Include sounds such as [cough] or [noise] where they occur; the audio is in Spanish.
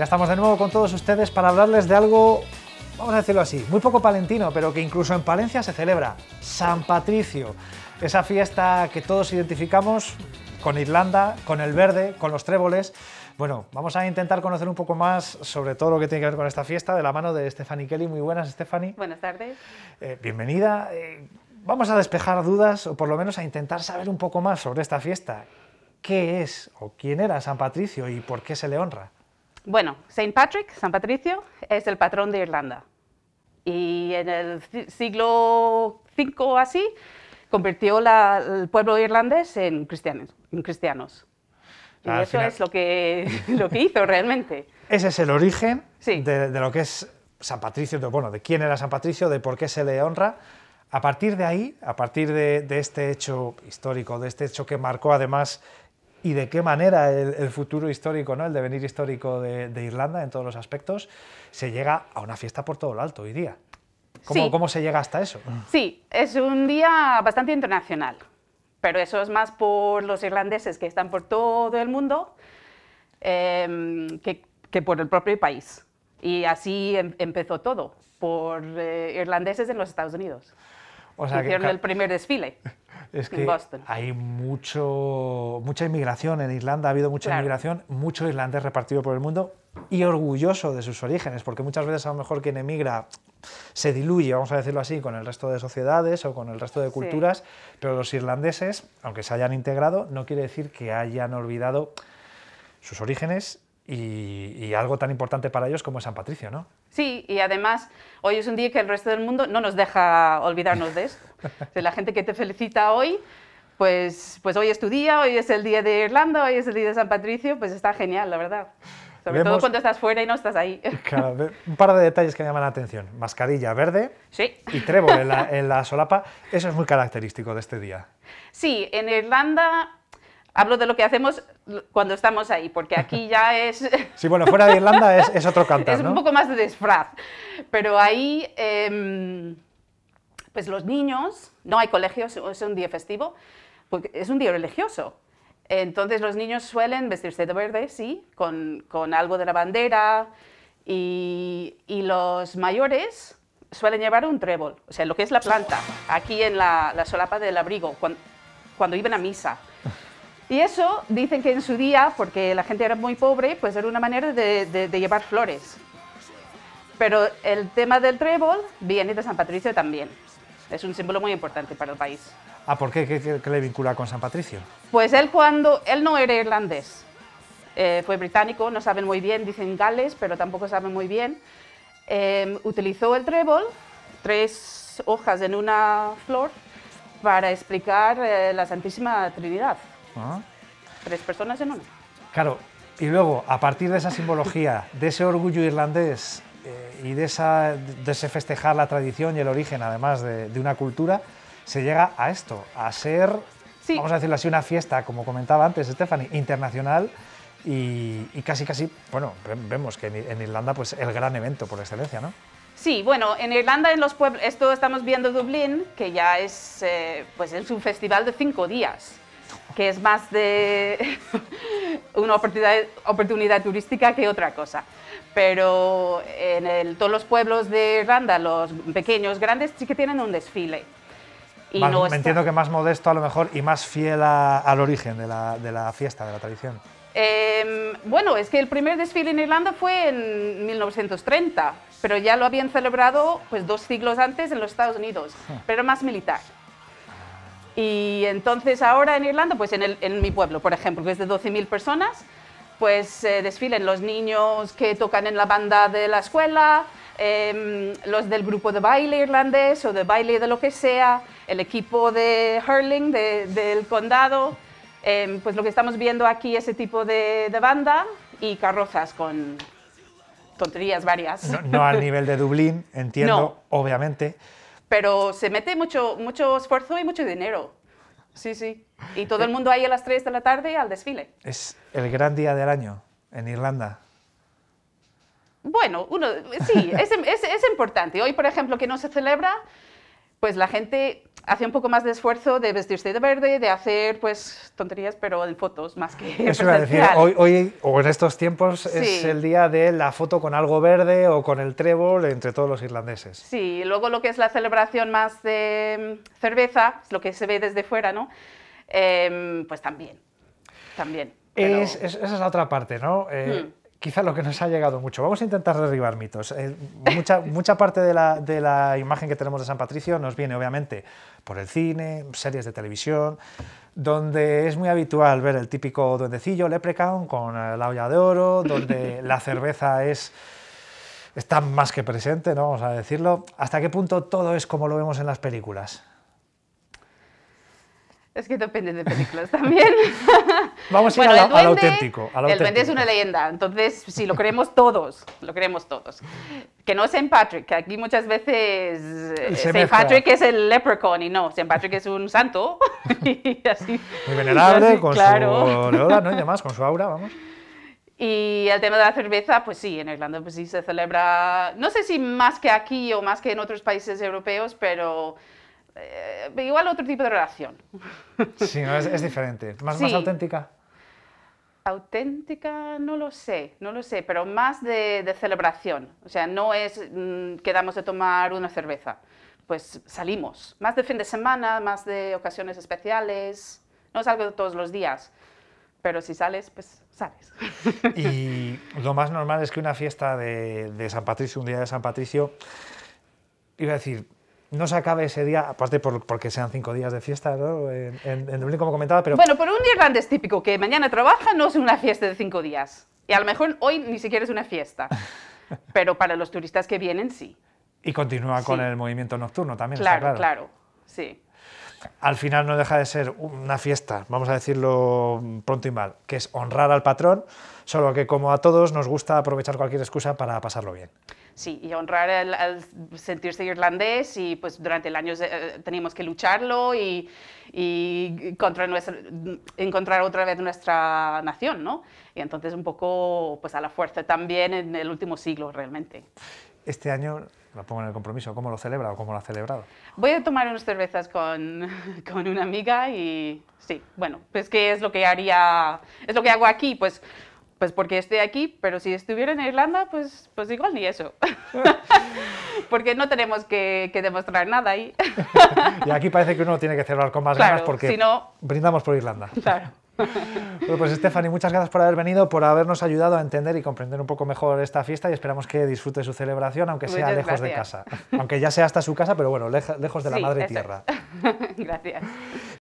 Ya estamos de nuevo con todos ustedes para hablarles de algo, vamos a decirlo así, muy poco palentino, pero que incluso en Palencia se celebra, San Patricio, esa fiesta que todos identificamos con Irlanda, con el verde, con los tréboles. Bueno, vamos a intentar conocer un poco más sobre todo lo que tiene que ver con esta fiesta de la mano de Stephanie Kelly. Muy buenas, Stephanie. Buenas tardes. Eh, bienvenida. Eh, vamos a despejar dudas o por lo menos a intentar saber un poco más sobre esta fiesta. ¿Qué es o quién era San Patricio y por qué se le honra? Bueno, Saint Patrick, San Patricio, es el patrón de Irlanda. Y en el siglo V así, convirtió al pueblo irlandés en cristianos. En cristianos. Y eso es lo que, [laughs] lo que hizo realmente. Ese es el origen de, lo que es San Patricio, de, bueno, de quién era San Patricio, de por qué se le honra. A partir de ahí, a partir de este hecho histórico, de este hecho que marcó además y de qué manera el, futuro histórico, ¿no? el devenir histórico de, Irlanda en todos los aspectos, se llega a una fiesta por todo lo alto hoy día. ¿Cómo, se llega hasta eso? Sí, es un día bastante internacional, pero eso es más por los irlandeses que están por todo el mundo em, que, por el propio país. Y así em, empezó todo, por eh, irlandeses en los Estados Unidos. O sea, Hicieron el primer desfile es que hay mucho, mucha inmigración en Irlanda, ha habido mucha inmigración, mucho irlandés repartido por el mundo y orgulloso de sus orígenes, porque muchas veces a lo mejor quien emigra se diluye, vamos a decirlo así, con el resto de sociedades o con el resto de culturas, pero los irlandeses, aunque se hayan integrado, no quiere decir que hayan olvidado sus orígenes y, algo tan importante para ellos como San Patricio, ¿no? Sí, y además hoy es un día que el resto del mundo no nos deja olvidarnos de esto. de [laughs] la gente que te felicita hoy, pues, pues hoy es tu día, hoy es el día de Irlanda, hoy es el día de San Patricio, pues está genial, la verdad. Sobre todo cuando estás fuera y no estás ahí. [laughs] un par de detalles que me llaman la atención. Mascarilla verde sí. y trébol en la solapa. Eso es muy característico de este día. Sí, en Irlanda Hablo de lo que hacemos cuando estamos ahí, porque aquí [laughs] ya es... Sí, bueno, fuera de Irlanda es, otro cantar, Es un poco más de disfraz, pero ahí, em, pues los niños, no hay colegios, es un día festivo, porque es un día religioso. Entonces los niños suelen vestirse de verde, sí, con, algo de la bandera, y, los mayores suelen llevar un trébol, o sea, lo que es la planta, aquí en la, solapa del abrigo, cuando, cuando iban a misa. Y eso dicen que en su día, porque la gente era muy pobre, pues era una manera de, llevar flores. Pero el tema del trébol viene de San Patricio también. Es un símbolo muy importante para el país. ¿Ah, por qué? ¿Qué, le vincula con San Patricio? Pues él cuando... Él no era irlandés. Eh, fue británico, no saben muy bien, dicen Gales, pero tampoco saben muy bien. Em, utilizó el trébol, tres hojas en una flor, para explicar eh, la Santísima Trinidad. Ah. Tres personas en uno... Claro, y luego, a partir de esa simbología, de ese orgullo irlandés eh, y de, esa, de ese festejar la tradición y el origen, además de, una cultura, se llega a esto, a ser, vamos a decirlo así, una fiesta, como comentaba antes Stephanie, internacional y, casi, casi, bueno, vemos que en, Irlanda, pues el gran evento por excelencia, ¿no? Sí, bueno, en Irlanda, en los pueblos, esto estamos viendo Dublín, que ya es, eh, pues es un festival de cinco días que es más de [laughs] una oportunidad, turística que otra cosa. Pero en todos los pueblos de Irlanda, los pequeños, grandes, sí que tienen un desfile. me entiendo que más modesto a lo mejor y más fiel al origen de la, fiesta, de la tradición. Em, bueno, es que el primer desfile en Irlanda fue en 1930, pero ya lo habían celebrado pues, dos siglos antes en los Estados Unidos, hmm. pero más militar. Y entonces ahora en Irlanda, pues en, mi pueblo, por ejemplo, que es de 12.000 personas, pues eh, desfilen los niños que tocan en la banda de la escuela, em, los del grupo de baile irlandés o de baile de lo que sea, el equipo de hurling del condado. Em, pues lo que estamos viendo aquí, ese tipo de, banda y carrozas con tonterías varias. No, al nivel de Dublín, entiendo, [laughs] obviamente pero se mete mucho, mucho esfuerzo y mucho dinero. Sí, sí. Y todo el eh, mundo ahí a las 3 de la tarde al desfile. Es el gran día del año en Irlanda. Bueno, uno, sí, es importante. Hoy, por ejemplo, que no se celebra, pues la gente hace un poco más de esfuerzo de vestirse de verde, de hacer pues tonterías, pero en fotos más que Eso iba a hoy, hoy, o en estos tiempos es el día de la foto con algo verde o con el trébol entre todos los irlandeses. Sí, luego lo que es la celebración más de mm, cerveza, lo que se ve desde fuera, ¿no? Em, pues también, también. esa es la otra parte, ¿no? Eh, hmm quizá lo que nos ha llegado mucho. Vamos a intentar derribar mitos. Eh, [laughs] mucha, parte de la, imagen que tenemos de San Patricio nos viene, obviamente, por el cine, series de televisión, donde es muy habitual ver el típico duendecillo, leprechaun, con eh, la olla de oro, donde [laughs] la cerveza es está más que presente, ¿no? vamos a decirlo. ¿Hasta qué punto todo es como lo vemos en las películas? Es que depende de películas también. [laughs] Vamos a ir al auténtico, El duende es una leyenda, entonces si lo creemos todos, lo creemos todos. Que no St. Patrick, que aquí muchas veces eh, se St. Patrick es el leprechaun y no, St. Patrick es un santo. [laughs] y así, Muy venerable, con su aura, ¿no? y demás, con su aura, vamos. [laughs] Y el tema de la cerveza, pues sí, en Irlanda pues sí se celebra, no sé si más que aquí o más que en otros países europeos, pero eh, igual otro tipo de relación. [laughs] Sí, es, diferente. Más, más auténtica. Auténtica, no lo sé, no lo sé, pero más de, celebración. O sea, no es mm, quedamos de tomar una cerveza, pues salimos. Más de fin de semana, más de ocasiones especiales. No salgo de todos los días, pero si sales, pues sales. Y lo más normal es que una fiesta de, de San Patricio, un día de San Patricio, iba a decir, no se acabe ese día, aparte porque sean cinco días de fiesta, ¿no? En, en, Dublín, como comentaba, pero... Bueno, por un día es típico que mañana trabaja no es una fiesta de cinco días. Y a lo mejor hoy ni siquiera es una fiesta. [laughs] pero para los turistas que vienen, sí. Y continúa con el movimiento nocturno también, claro, claro. Claro, sí. Al final no deja de ser una fiesta, vamos a decirlo pronto y mal, que es honrar al patrón, solo que como a todos nos gusta aprovechar cualquier excusa para pasarlo bien sí, y honrar el sentirse irlandés y pues durante el año eh, teníamos que lucharlo y, y encontrar otra vez nuestra nación, ¿no? Y entonces un poco pues a la fuerza también en el último siglo realmente. Este año lo pongo en el compromiso. ¿Cómo lo celebra o cómo lo ha celebrado? Voy a tomar unas cervezas con, [laughs] con, una amiga y sí, bueno, pues qué es lo que haría, es lo que hago aquí, pues pues porque estoy aquí, pero si estuviera en Irlanda, pues, pues igual ni eso. [laughs] porque no tenemos que, demostrar nada ahí. [laughs] y aquí parece que uno tiene que cerrar con más ganas porque brindamos por Irlanda. Claro. [laughs] pues Stephanie, muchas gracias por haber venido, por habernos ayudado a entender y comprender un poco mejor esta fiesta y esperamos que disfrute su celebración, aunque sea lejos de casa. Aunque ya sea hasta su casa, pero bueno, lejos de la madre tierra. gracias.